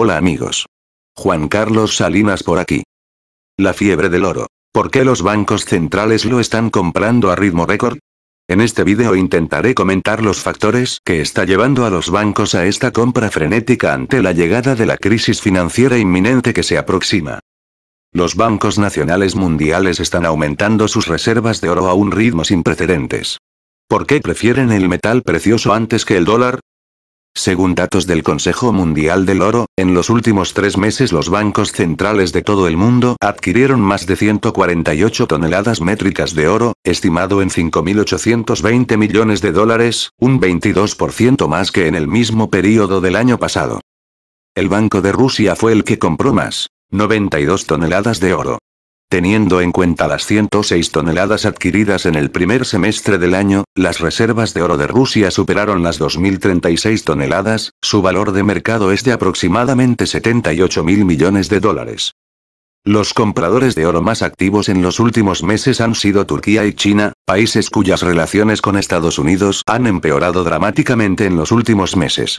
Hola amigos. Juan Carlos Salinas por aquí. La fiebre del oro. ¿Por qué los bancos centrales lo están comprando a ritmo récord? En este video intentaré comentar los factores que está llevando a los bancos a esta compra frenética ante la llegada de la crisis financiera inminente que se aproxima. Los bancos nacionales mundiales están aumentando sus reservas de oro a un ritmo sin precedentes. ¿Por qué prefieren el metal precioso antes que el dólar? Según datos del Consejo Mundial del Oro, en los últimos tres meses los bancos centrales de todo el mundo adquirieron más de 148 toneladas métricas de oro, estimado en 5.820 millones de dólares, un 22% más que en el mismo periodo del año pasado. El Banco de Rusia fue el que compró más, 92 toneladas de oro. Teniendo en cuenta las 106 toneladas adquiridas en el primer semestre del año, las reservas de oro de Rusia superaron las 2.036 toneladas, su valor de mercado es de aproximadamente 78.000 millones de dólares. Los compradores de oro más activos en los últimos meses han sido Turquía y China, países cuyas relaciones con Estados Unidos han empeorado dramáticamente en los últimos meses.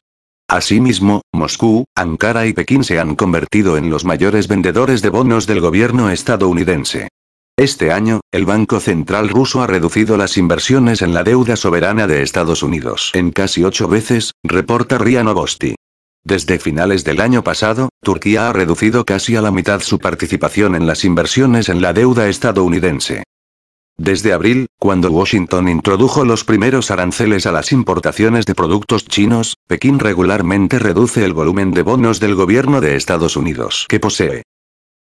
Asimismo, Moscú, Ankara y Pekín se han convertido en los mayores vendedores de bonos del gobierno estadounidense. Este año, el Banco Central ruso ha reducido las inversiones en la deuda soberana de Estados Unidos en casi ocho veces, reporta Ria Novosti. Desde finales del año pasado, Turquía ha reducido casi a la mitad su participación en las inversiones en la deuda estadounidense. Desde abril, cuando Washington introdujo los primeros aranceles a las importaciones de productos chinos, Pekín regularmente reduce el volumen de bonos del gobierno de Estados Unidos que posee.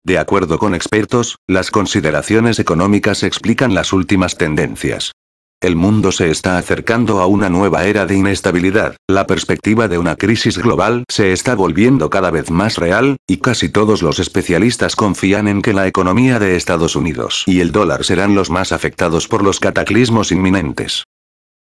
De acuerdo con expertos, las consideraciones económicas explican las últimas tendencias. El mundo se está acercando a una nueva era de inestabilidad, la perspectiva de una crisis global se está volviendo cada vez más real, y casi todos los especialistas confían en que la economía de Estados Unidos y el dólar serán los más afectados por los cataclismos inminentes.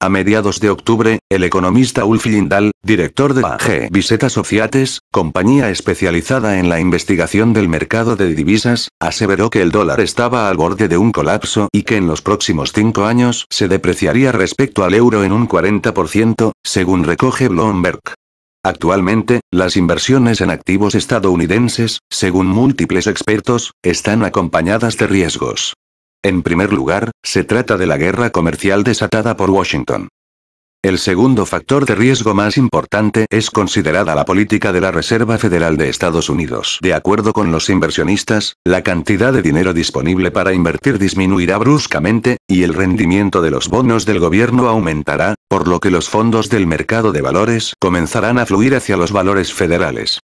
A mediados de octubre, el economista Ulf Lindal, director de G Viseta Sociates, compañía especializada en la investigación del mercado de divisas, aseveró que el dólar estaba al borde de un colapso y que en los próximos cinco años se depreciaría respecto al euro en un 40%, según recoge Bloomberg. Actualmente, las inversiones en activos estadounidenses, según múltiples expertos, están acompañadas de riesgos. En primer lugar, se trata de la guerra comercial desatada por Washington. El segundo factor de riesgo más importante es considerada la política de la Reserva Federal de Estados Unidos. De acuerdo con los inversionistas, la cantidad de dinero disponible para invertir disminuirá bruscamente, y el rendimiento de los bonos del gobierno aumentará, por lo que los fondos del mercado de valores comenzarán a fluir hacia los valores federales.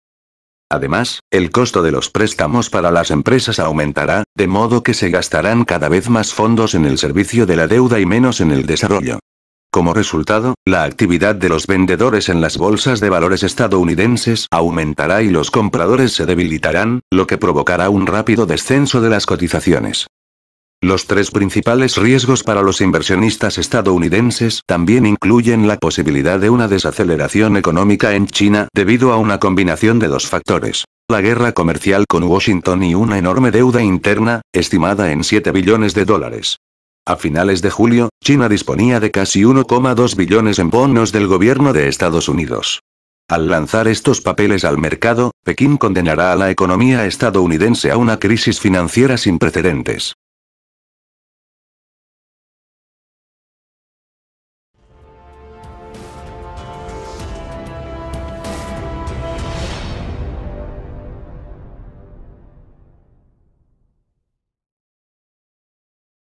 Además, el costo de los préstamos para las empresas aumentará, de modo que se gastarán cada vez más fondos en el servicio de la deuda y menos en el desarrollo. Como resultado, la actividad de los vendedores en las bolsas de valores estadounidenses aumentará y los compradores se debilitarán, lo que provocará un rápido descenso de las cotizaciones. Los tres principales riesgos para los inversionistas estadounidenses también incluyen la posibilidad de una desaceleración económica en China debido a una combinación de dos factores. La guerra comercial con Washington y una enorme deuda interna, estimada en 7 billones de dólares. A finales de julio, China disponía de casi 1,2 billones en bonos del gobierno de Estados Unidos. Al lanzar estos papeles al mercado, Pekín condenará a la economía estadounidense a una crisis financiera sin precedentes.